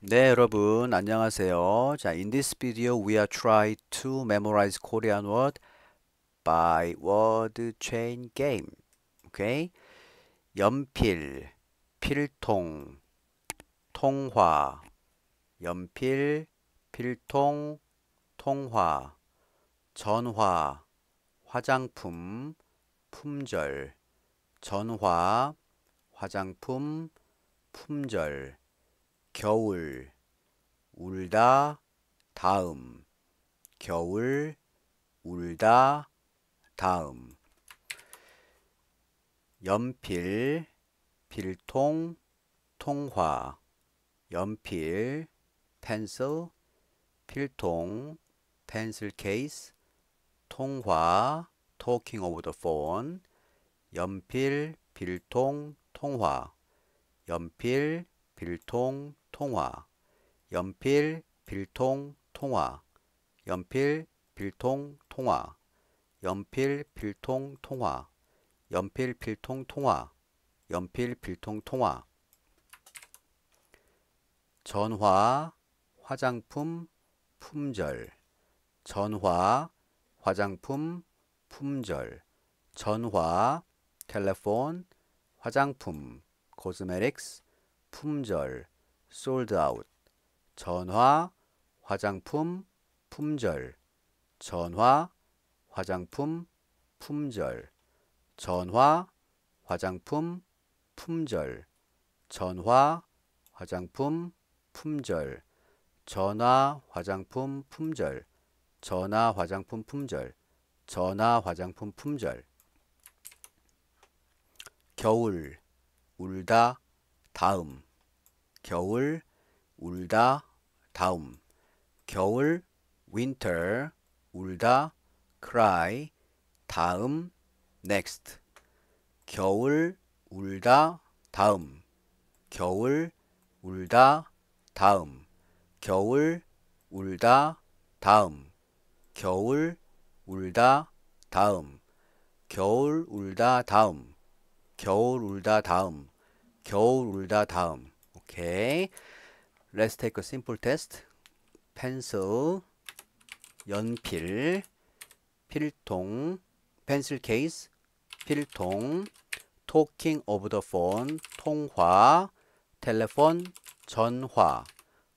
네, 여러분 안녕하세요. 자, in this video we are try to memorize Korean word by word chain game. Okay? 연필, 필통, 통화, 연필, 필통, 통화, 전화, 화장품, 품절, 전화, 화장품, 품절 겨울 울다 다음 겨울 울다 다음 연필 필통 통화 연필 펜슬 필통 펜슬 케이스 통화 talking over the phone 연필 필통 통화 연필 빌통 통화 연필 빌통 통화 연필 빌통 통화 연필 빌통 통화 연필 빌통 통화 연필 빌통 통화 전화 화장품 품절 전화 화장품 품절 전화 텔레폰 화장품 코스메릭스 품절, 솔드아웃, 전화, 화장품, 품절, 전화, 화장품, 품절, 전화, 화장품, 품절, 전화, 화장품, 품절, 전화, 화장품, 품절, 전화, 화장품, 품절, 전화, 화장품, 품절. 겨울, 울다, 다음 겨울 울다 다음 겨울 winter 울다 cry 다음 next 겨울 울다 다음 겨울 울다 다음 겨울 울다 다음 겨울 울다 다음 겨울 울다 다음 겨울 울다 다음 겨울 울다 다음 오케이 Let's take a simple test 펜슬 연필 필통 펜슬 케이스 필통 talking of the phone 통화 텔레폰 전화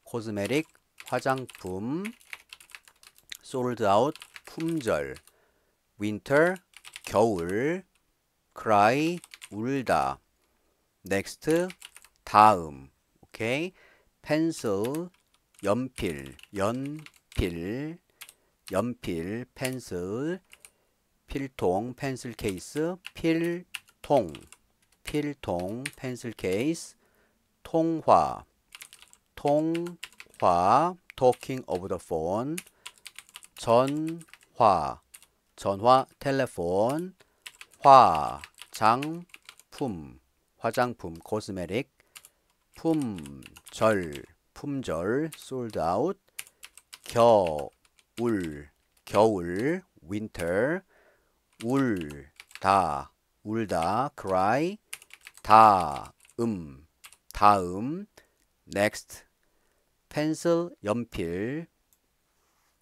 코스메릭 화장품 솔드 아웃 품절 winter 겨울 cry 울다 next 다음 오케이 펜슬 연필 연필 연필 펜슬 필통 펜슬 케이스 필통 필통 펜슬 케이스 통화 통화 talking over the phone 전화 전화 텔레폰 화장품 화장품, 코스메릭, 품절, 품절, 솔드아웃, 겨울, 겨울, 윈 i 울다, 울다, cry, 다음, 다음, next, 펜슬, 연필,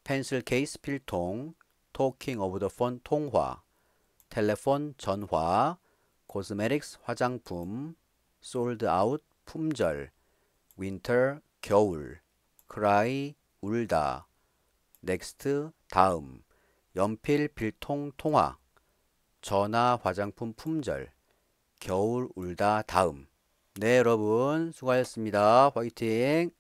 펜슬 케이스, 필통, talking of the phone, 통화, 텔레폰, 전화, 코스메릭스 화장품, 솔드아웃 품절, 윈터 겨울, 크라이 울다, 넥스트 다음, 연필 필통 통화, 전화 화장품 품절, 겨울 울다 다음. 네 여러분 수고하셨습니다. 화이팅!